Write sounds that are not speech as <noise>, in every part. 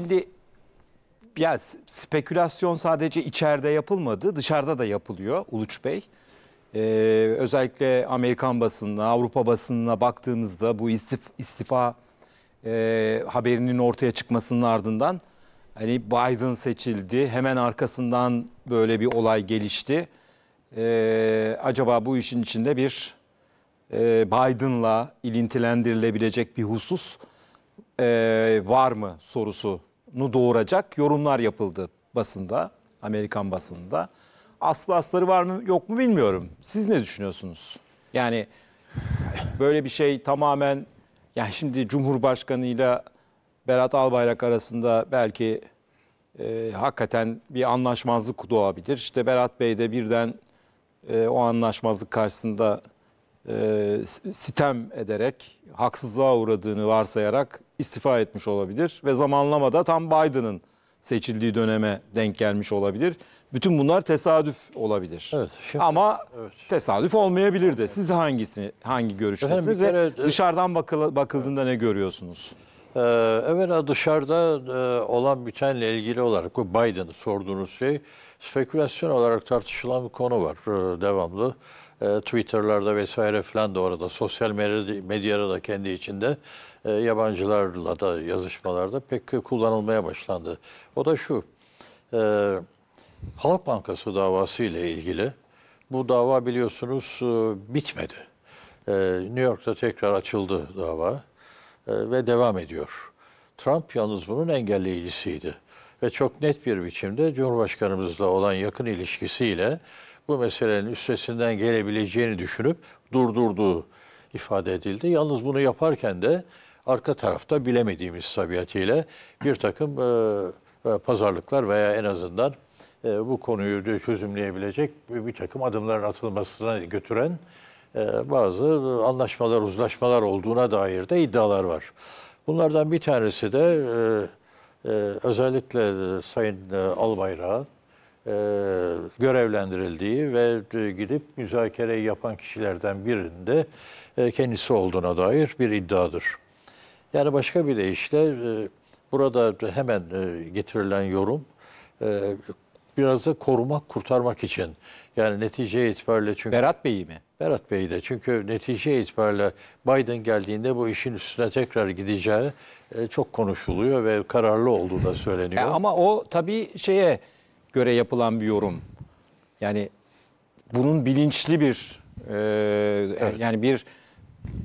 Şimdi ya spekülasyon sadece içeride yapılmadı, dışarıda da yapılıyor Uluç Bey. Ee, özellikle Amerikan basınına, Avrupa basınına baktığımızda bu istif, istifa e, haberinin ortaya çıkmasının ardından hani Biden seçildi, hemen arkasından böyle bir olay gelişti. Ee, acaba bu işin içinde bir e, Biden'la ilintilendirilebilecek bir husus e, var mı sorusu doğuracak yorumlar yapıldı basında, Amerikan basında. Aslı asları var mı yok mu bilmiyorum. Siz ne düşünüyorsunuz? Yani böyle bir şey tamamen yani şimdi Cumhurbaşkanı ile Berat Albayrak arasında belki e, hakikaten bir anlaşmazlık doğabilir. İşte Berat Bey de birden e, o anlaşmazlık karşısında e, sitem ederek, haksızlığa uğradığını varsayarak istifa etmiş olabilir ve zamanlamada tam Biden'ın seçildiği döneme denk gelmiş olabilir. Bütün bunlar tesadüf olabilir. Evet, şimdi- Ama Evet. tesadüf olmayabilir de. Siz hangisi hangi görüştesiniz? E, dışarıdan bakıl- bakıldığında ne görüyorsunuz? Ee, evvela dışarıda e, olan bitenle ilgili olarak bu Biden'ı sorduğunuz şey spekülasyon olarak tartışılan bir konu var e, devamlı. E, Twitter'larda vesaire falan da orada sosyal medyada, kendi içinde e, yabancılarla da yazışmalarda pek kullanılmaya başlandı. O da şu, e, Halk Bankası davası ile ilgili bu dava biliyorsunuz e, bitmedi. E, New York'ta tekrar açıldı dava e, ve devam ediyor. Trump yalnız bunun engelleyicisiydi. Ve çok net bir biçimde Cumhurbaşkanımızla olan yakın ilişkisiyle bu meselenin üstesinden gelebileceğini düşünüp durdurduğu ifade edildi. Yalnız bunu yaparken de arka tarafta bilemediğimiz tabiatıyla bir takım e, e, pazarlıklar veya en azından e, bu konuyu çözümleyebilecek bir takım adımların atılmasına götüren e, bazı anlaşmalar, uzlaşmalar olduğuna dair de iddialar var. Bunlardan bir tanesi de e, e, özellikle Sayın e, Albayrak'ın e, görevlendirildiği ve e, gidip müzakereyi yapan kişilerden birinde e, kendisi olduğuna dair bir iddiadır. Yani başka bir deyişle e, burada hemen e, getirilen yorum e, biraz da korumak, kurtarmak için. Yani netice itibariyle çünkü... Berat Bey'i mi? Berat Bey'i de. Çünkü netice itibariyle Biden geldiğinde bu işin üstüne tekrar gideceği çok konuşuluyor ve kararlı olduğu da söyleniyor. ama o tabii şeye göre yapılan bir yorum. Yani bunun bilinçli bir e, evet. yani bir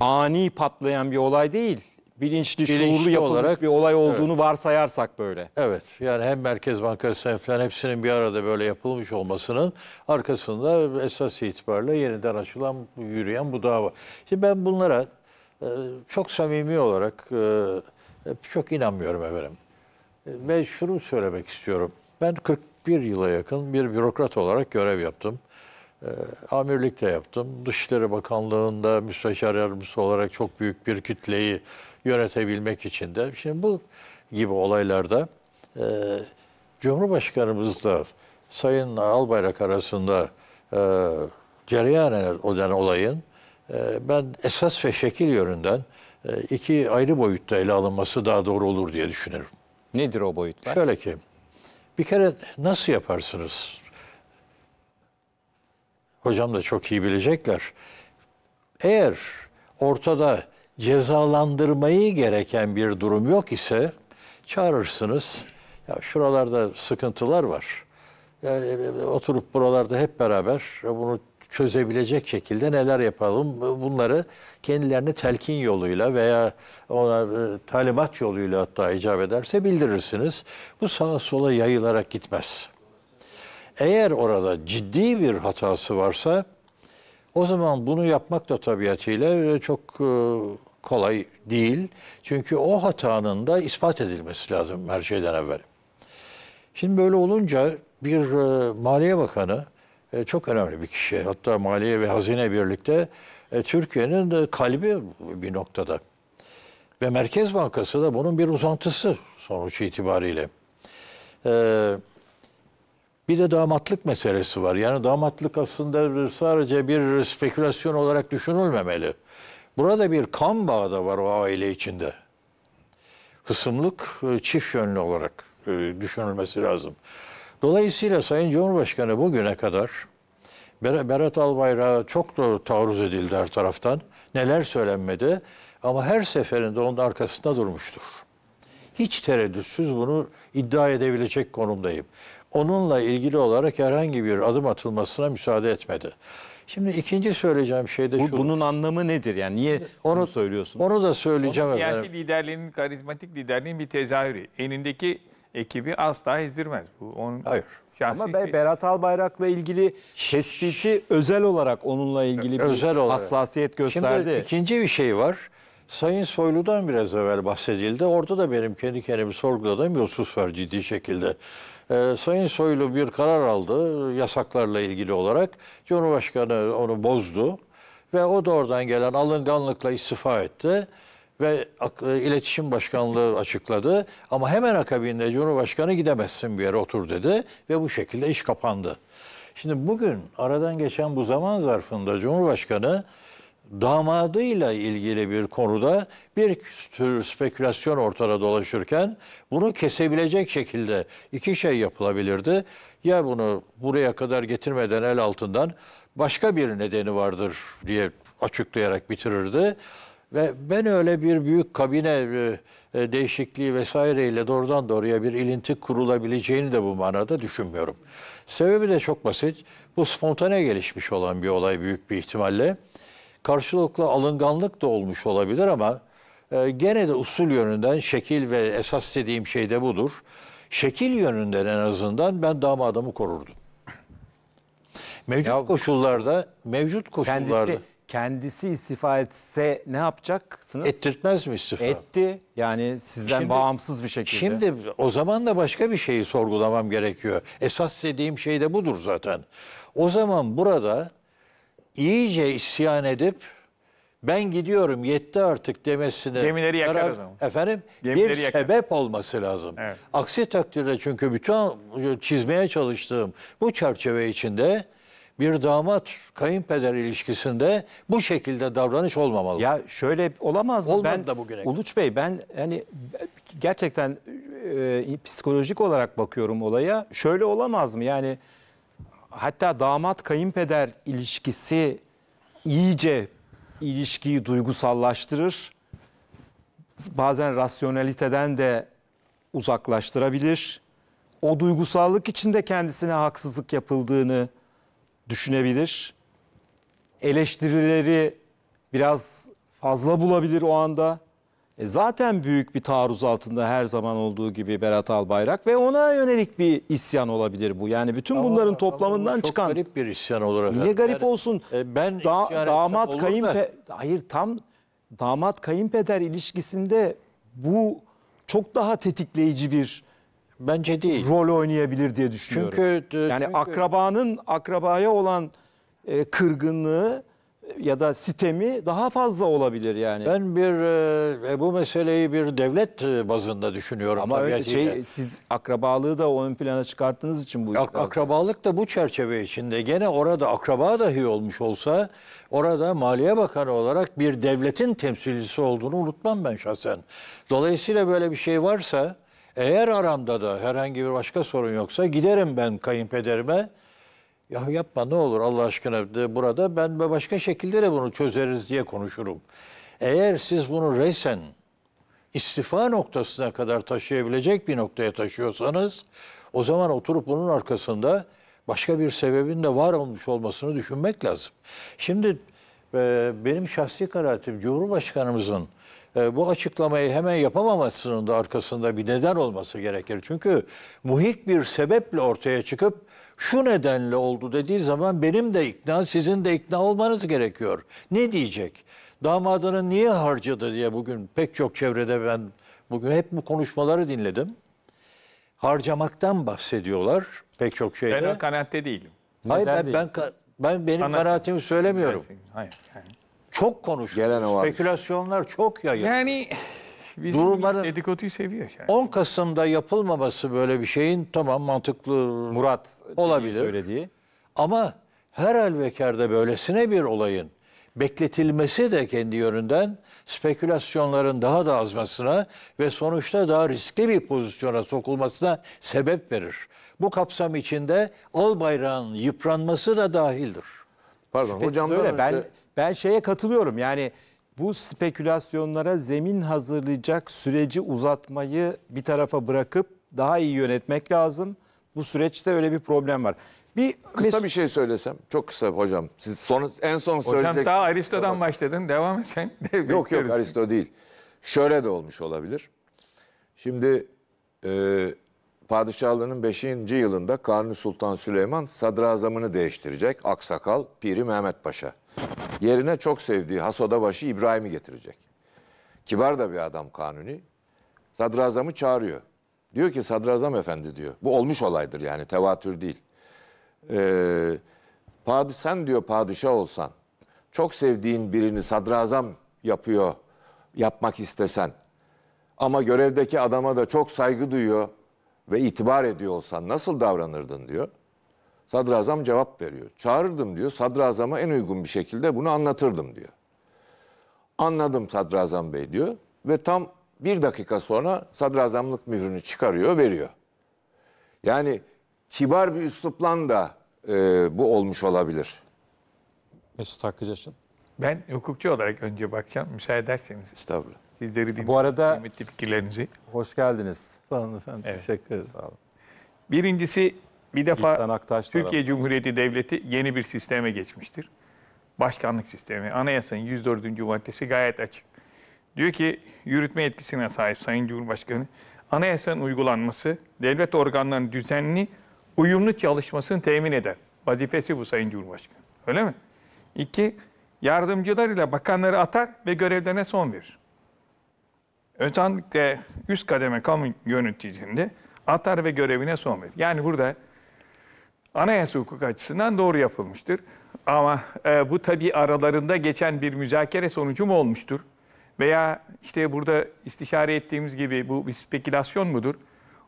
ani patlayan bir olay değil bilinçli, bilinçli şuurlu yapılmış olarak, bir olay olduğunu evet. varsayarsak böyle. Evet yani hem Merkez Bankası hem falan hepsinin bir arada böyle yapılmış olmasının arkasında esas itibariyle yeniden açılan yürüyen bu dava. Şimdi ben bunlara e, çok samimi olarak e, çok inanmıyorum efendim. E, ve şunu söylemek istiyorum. Ben 41 yıla yakın bir bürokrat olarak görev yaptım. E, amirlik de yaptım. Dışişleri Bakanlığı'nda müsteşar yardımcısı olarak çok büyük bir kitleyi yönetebilmek için de. Şimdi bu gibi olaylarda e, Cumhurbaşkanımızla Sayın Albayrak arasında e, cereyan olan olayın e, ben esas ve şekil yönünden e, iki ayrı boyutta ele alınması daha doğru olur diye düşünüyorum. Nedir o boyutlar? Şöyle ki bir kere nasıl yaparsınız? Hocam da çok iyi bilecekler. Eğer ortada cezalandırmayı gereken bir durum yok ise çağırırsınız. Ya şuralarda sıkıntılar var. Yani e, e, oturup buralarda hep beraber e, bunu çözebilecek şekilde neler yapalım bunları kendilerini telkin yoluyla veya ona talimat yoluyla hatta icap ederse bildirirsiniz. Bu sağa sola yayılarak gitmez. Eğer orada ciddi bir hatası varsa o zaman bunu yapmak da tabiatıyla çok kolay değil. Çünkü o hatanın da ispat edilmesi lazım her şeyden evvel. Şimdi böyle olunca bir e, Maliye Bakanı e, çok önemli bir kişi. Hatta Maliye ve Hazine birlikte e, Türkiye'nin de kalbi bir noktada. Ve Merkez Bankası da bunun bir uzantısı sonuç itibariyle. bir de damatlık meselesi var. Yani damatlık aslında sadece bir spekülasyon olarak düşünülmemeli. Burada bir kan bağı da var o aile içinde. Hısımlık e, çift yönlü olarak e, düşünülmesi lazım. Dolayısıyla Sayın Cumhurbaşkanı bugüne kadar Berat Albayrak'a çok da taarruz edildi her taraftan. Neler söylenmedi ama her seferinde onun arkasında durmuştur. Hiç tereddütsüz bunu iddia edebilecek konumdayım onunla ilgili olarak herhangi bir adım atılmasına müsaade etmedi. Şimdi ikinci söyleyeceğim şey de şu: Bu, Bunun anlamı nedir? Yani niye onu, bunu söylüyorsun? Onu da söyleyeceğim Onun siyasi liderliğinin, karizmatik liderliğin bir tezahürü. Enindeki ekibi asla ezdirmez. Bu onun Hayır. Ama ben Berat Albayrak'la ilgili tespiti özel olarak onunla ilgili bir özel olarak. hassasiyet gösterdi. Şimdi ikinci bir şey var. Sayın Soylu'dan biraz evvel bahsedildi. Orada da benim kendi kendimi sorguladığım bir husus var ciddi şekilde. E, Sayın Soylu bir karar aldı yasaklarla ilgili olarak. Cumhurbaşkanı onu bozdu ve o da oradan gelen alınganlıkla istifa etti ve e, iletişim başkanlığı açıkladı ama hemen akabinde Cumhurbaşkanı gidemezsin bir yere otur dedi ve bu şekilde iş kapandı. Şimdi bugün aradan geçen bu zaman zarfında Cumhurbaşkanı damadıyla ilgili bir konuda bir tür spekülasyon ortada dolaşırken bunu kesebilecek şekilde iki şey yapılabilirdi. Ya bunu buraya kadar getirmeden el altından başka bir nedeni vardır diye açıklayarak bitirirdi. Ve ben öyle bir büyük kabine e, e, değişikliği vesaireyle doğrudan doğruya bir ilinti kurulabileceğini de bu manada düşünmüyorum. Sebebi de çok basit. Bu spontane gelişmiş olan bir olay büyük bir ihtimalle karşılıklı alınganlık da olmuş olabilir ama e, gene de usul yönünden şekil ve esas dediğim şey de budur. Şekil yönünden en azından ben damadımı korurdum. Mevcut ya, koşullarda, mevcut koşullarda. Kendisi, kendisi istifa etse ne yapacaksınız? Ettirtmez mi istifa? Etti. Yani sizden şimdi, bağımsız bir şekilde. Şimdi o zaman da başka bir şeyi sorgulamam gerekiyor. Esas dediğim şey de budur zaten. O zaman burada iyice isyan edip ben gidiyorum yetti artık demesine Gemileri yakar karar, o zaman. efendim Gemileri bir yakar. sebep olması lazım. Evet. Aksi takdirde çünkü bütün çizmeye çalıştığım bu çerçeve içinde bir damat kayınpeder ilişkisinde bu şekilde davranış olmamalı. Ya şöyle olamaz mı? Olmadı ben, da bugüne. Uluç Bey ben yani gerçekten e, psikolojik olarak bakıyorum olaya. Şöyle olamaz mı? Yani hatta damat kayınpeder ilişkisi iyice ilişkiyi duygusallaştırır. Bazen rasyoneliteden de uzaklaştırabilir. O duygusallık içinde kendisine haksızlık yapıldığını düşünebilir. Eleştirileri biraz fazla bulabilir o anda e, zaten büyük bir taarruz altında her zaman olduğu gibi Berat Albayrak ve ona yönelik bir isyan olabilir bu. Yani bütün bunların ama toplamından ama çok çıkan. garip bir isyan olur efendim. Niye garip olsun? E, ben da, damat kayınpe da. hayır tam damat kayınpeder ilişkisinde bu çok daha tetikleyici bir bence değil. Rol oynayabilir diye düşünüyorum. Çünkü e, yani çünkü... akrabanın akrabaya olan e, kırgınlığı ya da sistemi daha fazla olabilir yani. Ben bir e, e bu meseleyi bir devlet e, bazında düşünüyorum. Ama öyle şey, siz akrabalığı da o ön plana çıkarttığınız için bu Ak Akrabalık da bu çerçeve içinde. Gene orada akraba dahi olmuş olsa orada Maliye Bakanı olarak bir devletin temsilcisi olduğunu unutmam ben şahsen. Dolayısıyla böyle bir şey varsa eğer aramda da herhangi bir başka sorun yoksa giderim ben kayınpederime ya yapma ne olur Allah aşkına de burada ben başka şekilde de bunu çözeriz diye konuşurum. Eğer siz bunu resen istifa noktasına kadar taşıyabilecek bir noktaya taşıyorsanız o zaman oturup bunun arkasında başka bir sebebin de var olmuş olmasını düşünmek lazım. Şimdi ee, benim şahsi kanaatim Cumhurbaşkanımızın e, bu açıklamayı hemen yapamamasının da arkasında bir neden olması gerekir. Çünkü muhik bir sebeple ortaya çıkıp şu nedenle oldu dediği zaman benim de ikna, sizin de ikna olmanız gerekiyor. Ne diyecek? Damadını niye harcadı diye bugün pek çok çevrede ben bugün hep bu konuşmaları dinledim. Harcamaktan bahsediyorlar pek çok şeyde. Ben o kanaatte değilim. Hayır Neden ben, ben ben benim Anladım. kanaatimi söylemiyorum. Hayır, hayır. Çok konuşuyor. Gelen o Spekülasyonlar çok yayılıyor. Yani bizim Durumların- dedikoduyu seviyor yani. 10 Kasım'da yapılmaması böyle bir şeyin tamam mantıklı Murat Olabilir. söylediği. ama her halükarda böylesine bir olayın bekletilmesi de kendi yönünden spekülasyonların daha da azmasına ve sonuçta daha riskli bir pozisyona sokulmasına sebep verir. Bu kapsam içinde al bayrağın yıpranması da dahildir. Pardon Şüphesiz öyle. Önce... Ben, ben şeye katılıyorum yani bu spekülasyonlara zemin hazırlayacak süreci uzatmayı bir tarafa bırakıp daha iyi yönetmek lazım. Bu süreçte öyle bir problem var. Bir kısa bir şey söylesem. Çok kısa hocam. Siz son, en son söyleyecek. Hocam daha Aristo'dan tamam. başladın. Devam et sen. yok yok Aristo değil. Şöyle de olmuş olabilir. Şimdi e, padişahlığının 5. yılında Kanuni Sultan Süleyman sadrazamını değiştirecek aksakal Piri Mehmet Paşa. Yerine çok sevdiği Hasodabaşı İbrahim'i getirecek. Kibar da bir adam Kanuni. Sadrazamı çağırıyor. Diyor ki sadrazam efendi diyor. Bu olmuş olaydır yani tevatür değil. Ee, sen diyor padişah olsan çok sevdiğin birini sadrazam yapıyor yapmak istesen ama görevdeki adama da çok saygı duyuyor ve itibar ediyor olsan nasıl davranırdın diyor. Sadrazam cevap veriyor. Çağırırdım diyor. Sadrazama en uygun bir şekilde bunu anlatırdım diyor. Anladım Sadrazam Bey diyor ve tam bir dakika sonra sadrazamlık mührünü çıkarıyor, veriyor. Yani kibar bir üslupla da e, bu olmuş olabilir. Mesut Hakkı Ben hukukçu olarak önce bakacağım müsaade ederseniz. Estağfurullah. Sizleri dinledim. Bu arada kıymetli fikirlerinizi. Hoş geldiniz. Sağ olun efendim. Evet. Teşekkür ederim. Sağ olun. Birincisi bir defa Türkiye tarafı. Cumhuriyeti Devleti yeni bir sisteme geçmiştir. Başkanlık sistemi. Anayasanın 104. maddesi gayet açık. Diyor ki yürütme yetkisine sahip Sayın Cumhurbaşkanı anayasanın uygulanması devlet organlarının düzenli uyumlu çalışmasını temin eder. Vazifesi bu Sayın Cumhurbaşkanı. Öyle mi? İki, yardımcılar ile bakanları atar ve görevlerine son verir. Özellikle üst kademe kamu yöneticinde atar ve görevine son verir. Yani burada anayasa hukuk açısından doğru yapılmıştır. Ama e, bu tabii aralarında geçen bir müzakere sonucu mu olmuştur? Veya işte burada istişare ettiğimiz gibi bu bir spekülasyon mudur?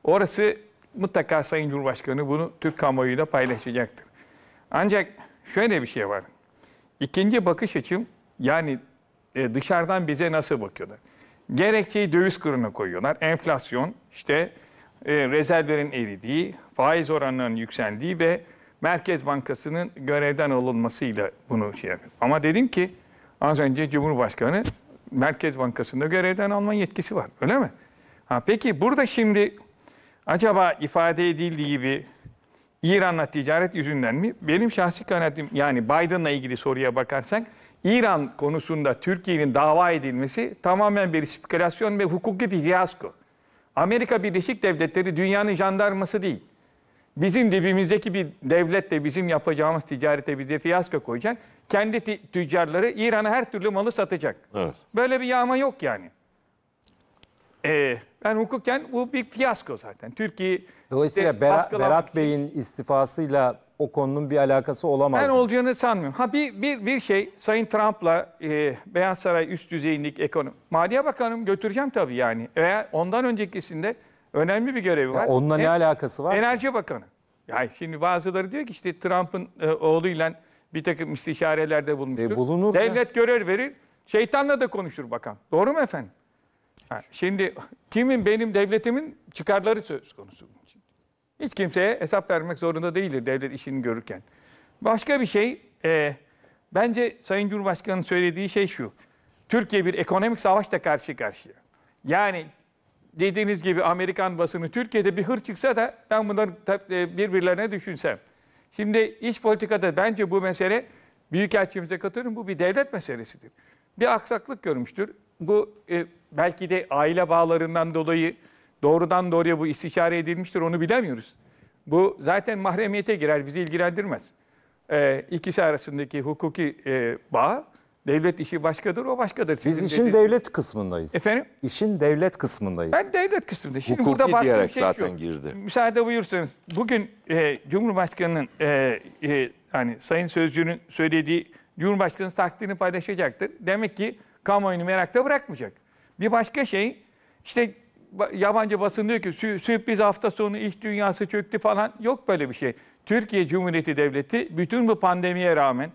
Orası mutlaka Sayın Cumhurbaşkanı bunu Türk kamuoyuyla paylaşacaktır. Ancak şöyle bir şey var. İkinci bakış açım yani e, dışarıdan bize nasıl bakıyorlar? Gerekçeyi döviz kuruna koyuyorlar. Enflasyon, işte e, rezervlerin eridiği, faiz oranlarının yükseldiği ve Merkez Bankası'nın görevden alınmasıyla bunu şey yapıyor. Ama dedim ki az önce Cumhurbaşkanı Merkez Bankası'nda görevden alma yetkisi var. Öyle mi? Ha, peki burada şimdi acaba ifade edildiği gibi İran'la ticaret yüzünden mi? Benim şahsi kanaatim yani Biden'la ilgili soruya bakarsak İran konusunda Türkiye'nin dava edilmesi tamamen bir spekülasyon ve hukuki bir fiyasko. Amerika Birleşik Devletleri dünyanın jandarması değil. Bizim dibimizdeki bir devlet de bizim yapacağımız ticarete bize fiyasko koyacak. Kendi tüccarları İran'a her türlü malı satacak. Evet. Böyle bir yağma yok yani. Ee, ben hukukken bu bir fiyasko zaten. Türkiye Dolayısıyla Berat, Berat şey. Bey'in istifasıyla o konunun bir alakası olamaz. Ben mı? olacağını sanmıyorum. Ha bir bir bir şey Sayın Trump'la e, Beyaz Saray üst düzeyindeki ekonomi. Maliye Bakanım götüreceğim tabii yani. Veya ondan öncekisinde önemli bir görevi var. Ya onunla ne, ne alakası var? Enerji Bakanı. Yani şimdi bazıları diyor ki işte Trump'ın e, oğluyla bir takım istişarelerde bulunmuştur. E bulunur Devlet ya. görev verir. Şeytanla da konuşur bakan. Doğru mu efendim? Ha, şimdi kimin benim devletimin çıkarları söz konusu. Hiç kimseye hesap vermek zorunda değildir devlet işini görürken. Başka bir şey, e, bence Sayın Cumhurbaşkanı'nın söylediği şey şu. Türkiye bir ekonomik savaşla karşı karşıya. Yani dediğiniz gibi Amerikan basını Türkiye'de bir hır çıksa da ben bunları e, birbirlerine düşünsem. Şimdi iç politikada bence bu mesele Büyükelçimize katılıyorum bu bir devlet meselesidir. Bir aksaklık görmüştür. Bu e, belki de aile bağlarından dolayı doğrudan doğruya bu istikare edilmiştir onu bilemiyoruz. Bu zaten mahremiyete girer, bizi ilgilendirmez. Ee, ikisi arasındaki hukuki e, bağ, devlet işi başkadır, o başkadır. Biz işin dedi. devlet kısmındayız. Efendim? İşin devlet kısmındayız. Ben devlet kısmındayım. Şimdi hukuki burada diyerek şey zaten şu, girdi. Müsaade buyursanız, bugün e, Cumhurbaşkanı'nın, e, e, hani Sayın Sözcü'nün söylediği, Cumhurbaşkanı takdirini paylaşacaktır. Demek ki kamuoyunu merakta bırakmayacak. Bir başka şey, işte yabancı basın diyor ki sürpriz hafta sonu iş dünyası çöktü falan yok böyle bir şey. Türkiye Cumhuriyeti Devleti bütün bu pandemiye rağmen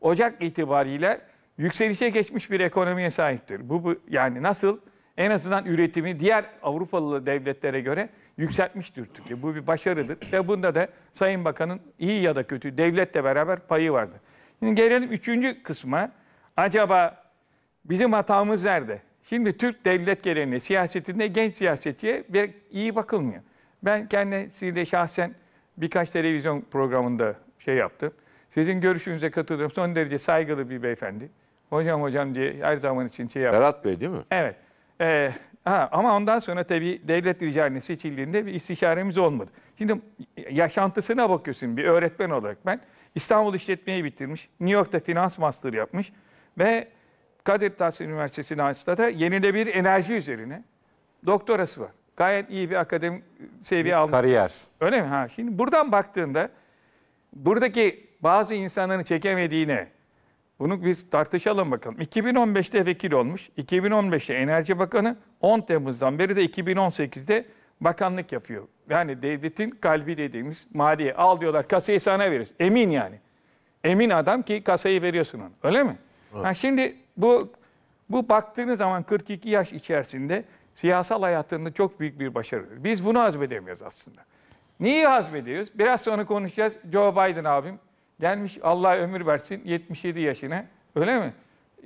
Ocak itibariyle yükselişe geçmiş bir ekonomiye sahiptir. Bu, bu yani nasıl en azından üretimi diğer Avrupalı devletlere göre yükseltmiştir Türkiye. Bu bir başarıdır ve bunda da Sayın Bakan'ın iyi ya da kötü devletle beraber payı vardı. Şimdi gelelim üçüncü kısma. Acaba bizim hatamız nerede? Şimdi Türk devlet geleneği siyasetinde genç siyasetçiye iyi bakılmıyor. Ben kendisiyle şahsen birkaç televizyon programında şey yaptım. Sizin görüşünüze katılıyorum. Son derece saygılı bir beyefendi. Hocam hocam diye her zaman için şey yaptı. Berat Bey değil mi? Evet. Ee, ha, ama ondan sonra tabii devlet ricaline seçildiğinde bir istişaremiz olmadı. Şimdi yaşantısına bakıyorsun bir öğretmen olarak ben. İstanbul işletmeyi bitirmiş. New York'ta finans master yapmış. Ve Kadir Has Üniversitesi da yenilebilir enerji üzerine doktorası var. Gayet iyi bir akademik seviye bir almış. Kariyer. Öyle mi? Ha, şimdi buradan baktığında buradaki bazı insanların çekemediğine bunu biz tartışalım bakalım. 2015'te vekil olmuş. 2015'te Enerji Bakanı 10 Temmuz'dan beri de 2018'de bakanlık yapıyor. Yani devletin kalbi dediğimiz maliye. Al diyorlar kasayı sana veririz. Emin yani. Emin adam ki kasayı veriyorsun ona. Öyle mi? Ha, şimdi bu bu baktığınız zaman 42 yaş içerisinde siyasal hayatında çok büyük bir başarı. Biz bunu hazmedemiyoruz aslında. Neyi hazmediyoruz? Biraz sonra konuşacağız. Joe Biden abim gelmiş Allah ömür versin 77 yaşına. Öyle mi?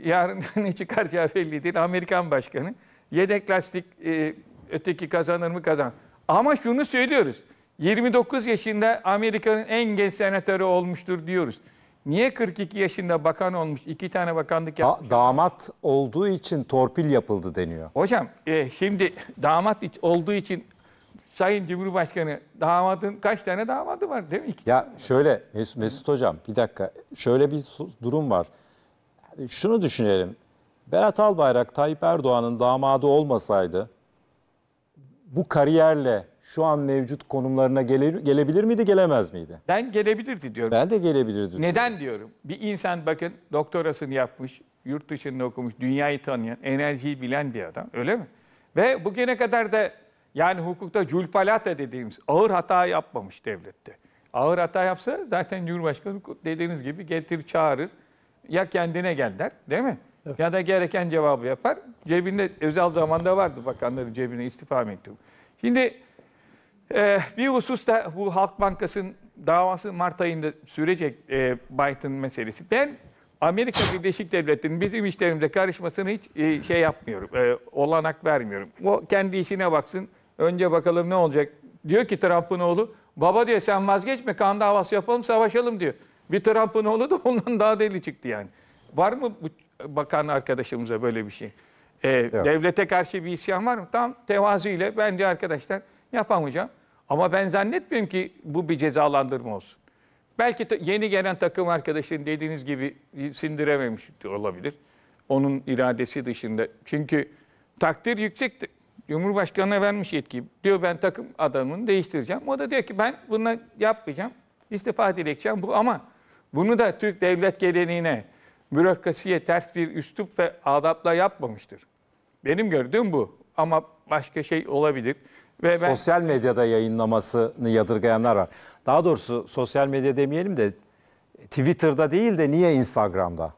Yarın <laughs> ne çıkaracağı belli değil. Amerikan başkanı. Yedek lastik e, öteki kazanır mı kazan. Ama şunu söylüyoruz. 29 yaşında Amerika'nın en genç senatörü olmuştur diyoruz. Niye 42 yaşında bakan olmuş, iki tane bakanlık yapmış? Da, damat olduğu için torpil yapıldı deniyor. Hocam e, şimdi damat olduğu için Sayın Cumhurbaşkanı damadın kaç tane damadı var değil mi? İki ya şöyle Mes Mesut Hocam bir dakika şöyle bir durum var. Şunu düşünelim. Berat Albayrak Tayyip Erdoğan'ın damadı olmasaydı bu kariyerle şu an mevcut konumlarına gele gelebilir miydi, gelemez miydi? Ben gelebilirdi diyorum. Ben de gelebilirdi. Neden diyorum? Bir insan bakın doktorasını yapmış, yurt dışında okumuş, dünyayı tanıyan, enerjiyi bilen bir adam öyle mi? Ve bugüne kadar da yani hukukta culpalata dediğimiz ağır hata yapmamış devlette. Ağır hata yapsa zaten Cumhurbaşkanı dediğiniz gibi getir çağırır. Ya kendine gel der değil mi? Evet. Ya da gereken cevabı yapar. Cebinde özel zamanda vardı bakanların cebine istifa mektubu. Şimdi ee, bir husus da bu Halk Bankası'nın davası Mart ayında sürecek e, Biden meselesi. Ben Amerika Birleşik Devletleri'nin bizim işlerimize karışmasını hiç e, şey yapmıyorum, e, olanak vermiyorum. O kendi işine baksın, önce bakalım ne olacak. Diyor ki Trump'ın oğlu, baba diyor sen vazgeçme, kan davası yapalım, savaşalım diyor. Bir Trump'ın oğlu da <laughs> ondan daha deli çıktı yani. Var mı bu bakan arkadaşımıza böyle bir şey? Ee, devlete karşı bir isyan var mı? Tam tevazu ile ben diyor arkadaşlar yapamayacağım. Ama ben zannetmiyorum ki bu bir cezalandırma olsun. Belki yeni gelen takım arkadaşının dediğiniz gibi sindirememiş olabilir. Onun iradesi dışında. Çünkü takdir yüksekti. Cumhurbaşkanına vermiş yetki. Diyor ben takım adamını değiştireceğim. O da diyor ki ben bunu yapmayacağım. İstifa dilekçem bu ama bunu da Türk devlet geleneğine, bürokrasiye ters bir üslup ve adapla yapmamıştır. Benim gördüğüm bu. Ama başka şey olabilir. Ve ben... Sosyal medyada yayınlamasını yadırgayanlar var. Daha doğrusu sosyal medya demeyelim de Twitter'da değil de niye Instagram'da?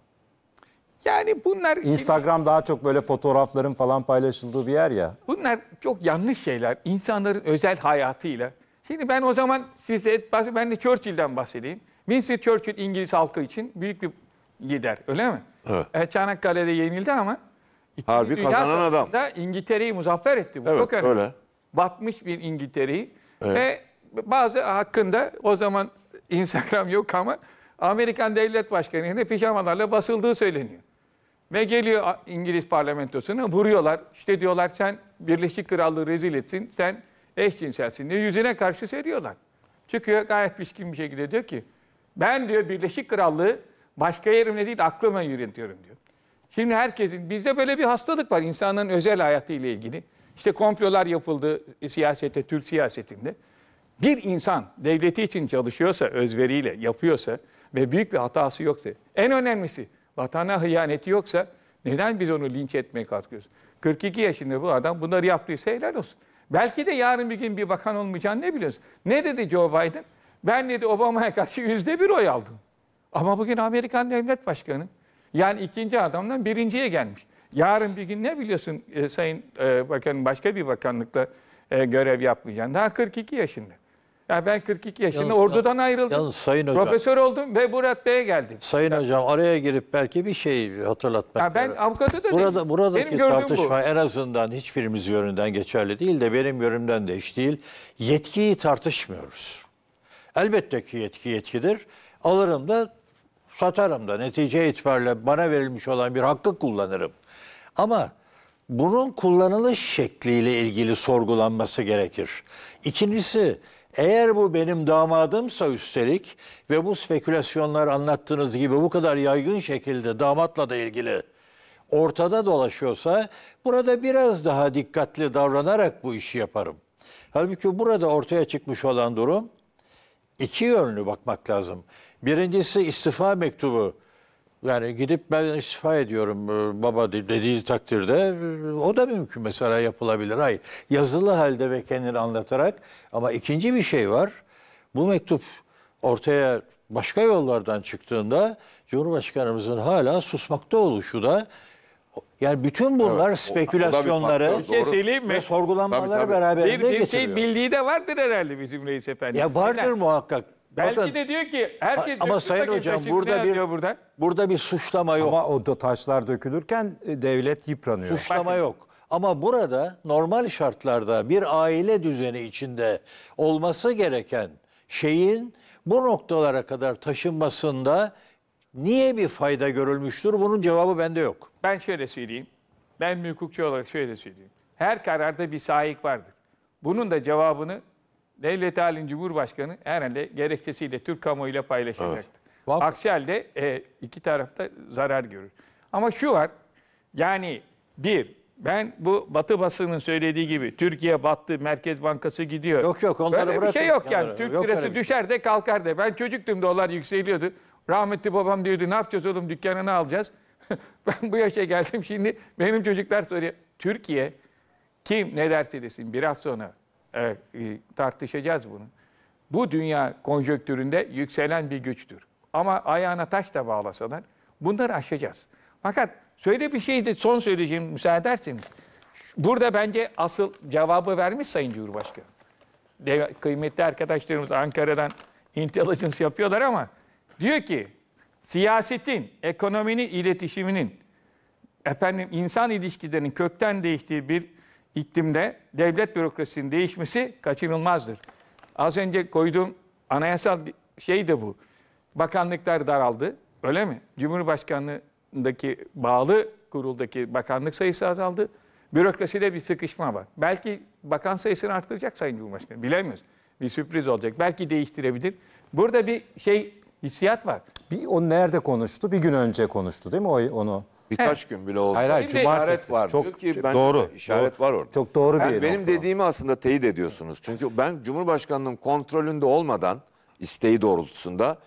Yani bunlar... Instagram gibi, daha çok böyle fotoğrafların falan paylaşıldığı bir yer ya. Bunlar çok yanlış şeyler. İnsanların özel hayatıyla. Şimdi ben o zaman size, ben de Churchill'den bahsedeyim. Winston Churchill İngiliz halkı için büyük bir lider, öyle mi? Evet. E, Çanakkale'de yenildi ama... Harbi kazanan adam. İngiltere'yi muzaffer etti. Bu evet, çok önemli. öyle batmış bir İngiltere'yi evet. ve bazı hakkında o zaman <laughs> Instagram yok ama Amerikan devlet başkanının pijamalarla basıldığı söyleniyor. Ve geliyor İngiliz parlamentosuna vuruyorlar. İşte diyorlar sen Birleşik Krallığı rezil etsin, sen eşcinselsin diye yüzüne karşı seriyorlar. Çıkıyor gayet pişkin bir şekilde diyor ki ben diyor Birleşik Krallığı başka yerimle değil aklıma yürütüyorum diyor. Şimdi herkesin bizde böyle bir hastalık var insanın özel hayatı ile ilgili. İşte komplolar yapıldı siyasette, Türk siyasetinde. Bir insan devleti için çalışıyorsa, özveriyle yapıyorsa ve büyük bir hatası yoksa, en önemlisi vatana hıyaneti yoksa neden biz onu linç etmeye kalkıyoruz? 42 yaşında bu adam bunları yaptıysa helal olsun. Belki de yarın bir gün bir bakan olmayacağını ne biliyoruz? Ne dedi Joe Biden? Ben dedi Obama'ya karşı yüzde bir oy aldım. Ama bugün Amerikan devlet başkanı. Yani ikinci adamdan birinciye gelmiş. Yarın bir gün ne biliyorsun e, Sayın e, Bakanım başka bir bakanlıkta e, görev yapmayacaksın. Daha 42 yaşında. Ya ben 42 yaşında yalnız, ordudan ayrıldım. Yalnız Sayın Hocam. Profesör oldum ve Burat Bey'e geldim. Sayın ya, Hocam araya girip belki bir şey hatırlatmak ya Ben avukatı da Burada, değil. Buradaki benim tartışma bu. en azından hiçbirimiz yönünden geçerli değil de benim yönümden de hiç değil. Yetkiyi tartışmıyoruz. Elbette ki yetki yetkidir. Alırım da satarım da netice itibariyle bana verilmiş olan bir hakkı kullanırım. Ama bunun kullanılış şekliyle ilgili sorgulanması gerekir. İkincisi eğer bu benim damadımsa üstelik ve bu spekülasyonlar anlattığınız gibi bu kadar yaygın şekilde damatla da ilgili ortada dolaşıyorsa burada biraz daha dikkatli davranarak bu işi yaparım. Halbuki burada ortaya çıkmış olan durum iki yönlü bakmak lazım. Birincisi istifa mektubu yani gidip ben istifa ediyorum e, baba dediği takdirde e, o da mümkün mesela yapılabilir. Hayır yazılı halde ve kendini anlatarak ama ikinci bir şey var. Bu mektup ortaya başka yollardan çıktığında Cumhurbaşkanımızın hala susmakta oluşu da yani bütün bunlar evet, spekülasyonları faktör, ve sorgulanmaları tabii, tabii. beraberinde bir, getiriyor. Bir şey bildiği de vardır herhalde bizim reis efendi. Ya vardır yani, muhakkak. Belki Bakın, de diyor ki herkes ama Sayın Hocam burada bir buradan? burada bir suçlama yok. Ama o da taşlar dökülürken e, devlet yıpranıyor. Suçlama Bakın. yok. Ama burada normal şartlarda bir aile düzeni içinde olması gereken şeyin bu noktalara kadar taşınmasında niye bir fayda görülmüştür? Bunun cevabı bende yok. Ben şöyle söyleyeyim. Ben hukukçu olarak şöyle söyleyeyim. Her kararda bir sahik vardır. Bunun da cevabını devlet halin Cumhurbaşkanı herhalde gerekçesiyle Türk kamuoyuyla paylaşacaktır. Evet. Aksi halde e, iki tarafta zarar görür. Ama şu var, yani bir, ben bu Batı basının söylediği gibi Türkiye battı, Merkez Bankası gidiyor. Yok yok onları Böyle bırakın. bir şey yok yani. Onları, Türk yok lirası şey. düşer de kalkar de. Ben çocuktum dolar yükseliyordu. Rahmetli babam diyordu ne yapacağız oğlum dükkanını alacağız. <laughs> ben bu yaşa geldim şimdi benim çocuklar soruyor. Türkiye kim ne derse desin biraz sonra e, e, tartışacağız bunu. Bu dünya konjöktüründe yükselen bir güçtür. Ama ayağına taş da bağlasalar bunları aşacağız. Fakat söyle bir şey de son söyleyeceğim müsaade ederseniz. Burada bence asıl cevabı vermiş Sayın Cumhurbaşkanı. Deve, kıymetli arkadaşlarımız Ankara'dan intelligence yapıyorlar ama diyor ki siyasetin, ekonominin, iletişiminin, efendim insan ilişkilerinin kökten değiştiği bir iklimde devlet bürokrasisinin değişmesi kaçınılmazdır. Az önce koyduğum anayasal şey de bu. Bakanlıklar daraldı, öyle mi? Cumhurbaşkanlığındaki bağlı kuruldaki bakanlık sayısı azaldı. Bürokraside bir sıkışma var. Belki bakan sayısını arttıracak Sayın Cumhurbaşkanı. Bilemiyoruz. Bir sürpriz olacak. Belki değiştirebilir. Burada bir şey hissiyat var. Bir, o nerede konuştu? Bir gün önce konuştu değil mi o, onu? Birkaç gün bile olsa. Hayır hayır Şimdi- var. Çok, Diyor ki ben- doğru. işaret var orada. Çok doğru bir Yani benim dediğimi aslında teyit ediyorsunuz. Çünkü ben Cumhurbaşkanının kontrolünde olmadan isteği doğrultusunda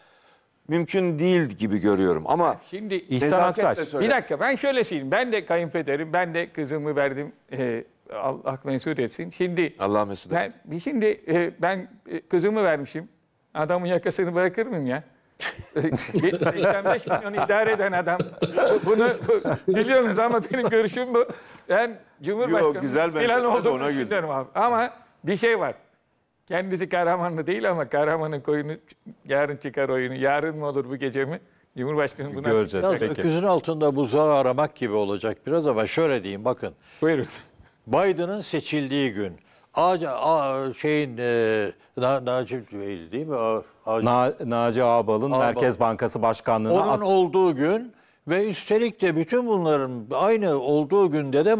mümkün değil gibi görüyorum. Ama Şimdi İhsan Aktaş. söyle- bir dakika ben şöyle söyleyeyim. Ben de kayınpederim, ben de kızımı verdim. Ee, Allah hak mesut etsin. Şimdi Allah mesut etsin. ben, şimdi e, ben e, kızımı vermişim. Adamın yakasını bırakır mıyım ya? 85 milyon idare eden adam. Bunu biliyorsunuz ama benim görüşüm bu. Ben Cumhurbaşkanı Yo, falan olduğumu ona düşünüyorum abi. Ama bir şey var. Kendisi kahramanlı değil ama kahramanın koyunu yarın çıkar oyunu. Yarın mı olur bu gece mi? Cumhurbaşkanı buna... Göreceğiz. Biraz şey öküzün altında buzağı aramak gibi olacak biraz ama şöyle diyeyim bakın. Buyurun. Biden'ın seçildiği gün a, a, şeyin e, Na, Nacip Bey değil mi? A, Ağacı. Na, Naci Ağbal'ın Ağbal. Merkez Bankası Başkanlığı'na... Onun olduğu gün ve üstelik de bütün bunların aynı olduğu günde de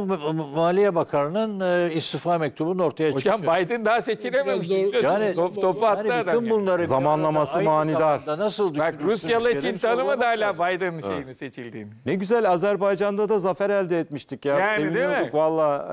Maliye Bakanı'nın e, istifa mektubunun ortaya Hocam, çıkıyor. Hocam Biden daha seçilememiş. Yani, Top, topu attı bütün adam. Bunları yani. Zamanlaması manidar. Nasıl Bak Rusyalı için tanımadı hala Biden'ın şeyini seçildiğini. Ne güzel Azerbaycan'da da zafer elde etmiştik ya. Yani değil mi? Valla